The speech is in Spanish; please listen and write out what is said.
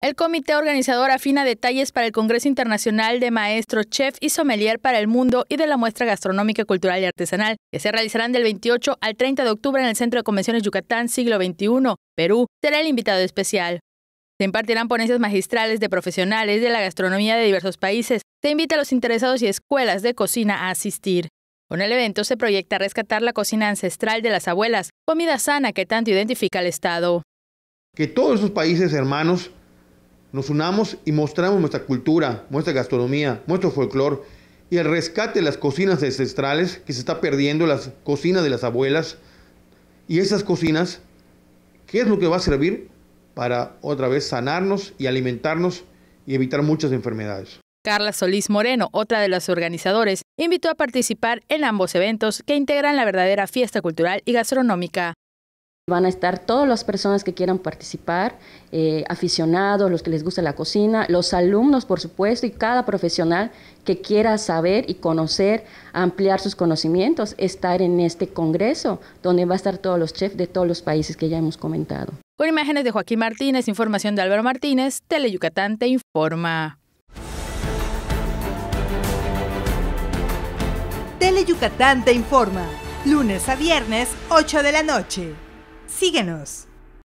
El comité organizador afina detalles para el Congreso Internacional de Maestro Chef y Sommelier para el Mundo y de la muestra gastronómica, cultural y artesanal, que se realizarán del 28 al 30 de octubre en el Centro de Convenciones Yucatán Siglo XXI, Perú, será el invitado especial. Se impartirán ponencias magistrales de profesionales de la gastronomía de diversos países. Se invita a los interesados y escuelas de cocina a asistir. Con el evento se proyecta rescatar la cocina ancestral de las abuelas, comida sana que tanto identifica al Estado. Que todos sus países hermanos nos unamos y mostramos nuestra cultura, nuestra gastronomía, nuestro folclore y el rescate de las cocinas ancestrales que se está perdiendo, las cocinas de las abuelas. Y esas cocinas, ¿qué es lo que va a servir para otra vez sanarnos y alimentarnos y evitar muchas enfermedades? Carla Solís Moreno, otra de las organizadores, invitó a participar en ambos eventos que integran la verdadera fiesta cultural y gastronómica. Van a estar todas las personas que quieran participar, eh, aficionados, los que les gusta la cocina, los alumnos, por supuesto, y cada profesional que quiera saber y conocer, ampliar sus conocimientos, estar en este congreso donde va a estar todos los chefs de todos los países que ya hemos comentado. Con imágenes de Joaquín Martínez, información de Álvaro Martínez, Tele Yucatán te informa. Tele te informa, lunes a viernes, 8 de la noche. Síguenos.